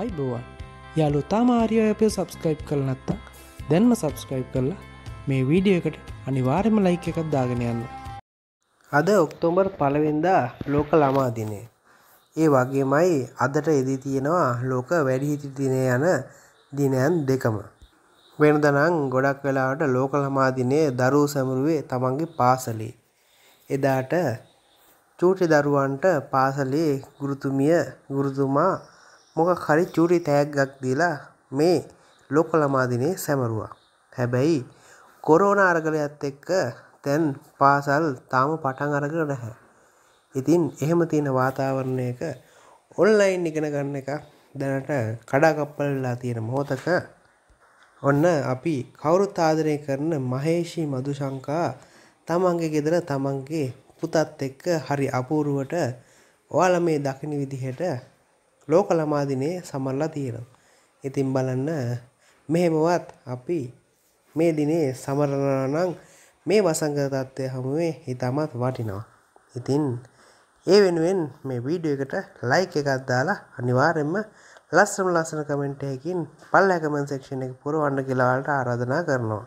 අයිබෝවන් යාලු තාමාරියපය සබස්ක්‍රයිප් කළ නැත්තක් දැන්ම සබස්ක්‍රයිප් කරලා මේ වීඩිය එකට අනිවාර්යම ලයික එකත් දාගෙන යන්න අද ඔක්තෝම්බර් පලවෙන්දා ලෝක ළමාදිනේ ඒ වගේමයි අදට එදී තියෙනවා ලෝක වැඩිහිටි දිනය යන දිනයන් දෙකම වෙනදනං ගොඩක් වෙලාවට ලෝක ළමාදිනේ දරූ සැමරුවේ තමන්ගේ පාසලේ එදාට චූටි දරුවන්ට පාසලේ ගුරුතුමිය ගුරුතුමා මොකක් හරි චූටි තෑග්ගක් දීලා මේ ලොක ළමාදිනේ සැමරුවා. හැබැයි කොරෝන අරගලයත් එක්ක තැන් පාසල් තාම පටන් අරග නැහැ. ඉතින් එහෙම තියෙන වාතාවරණයක ඔන්ලයින් ඉගෙන ගන්න එක දැනට කඩාකප්පලලා තියෙන මොහොතක ඔන්න අපි කවුරුත් ආදරය කරන මහේෂී මදුශංකා තමන්ගේ ගෙදර තමන්ගේ පුතත් එක්ක හරි අපූරුවට ඔයාල මේ දකින විදිහට ලෝක ළමාදිනේ සමරලා තියෙනවා. ඉතින් බලන්න මෙහෙමවත් අපි මේ දිනේ සමරනනම් මේ වසංගත තත්ත්වය හමුවේ හිතාමත් වටිනවා. ඉතින් ඒ වෙනුවෙන් මේ වීඩියෝ එකට ලයික් එකක් දාලා අනිවාර්යෙන්ම ලස්සනම ලස්සන කමෙන්ට් එකකින් පල්ලා කමෙන්ට් සෙක්ෂන් එක පුරවන්න කියලා ආරාධනා කරනවා.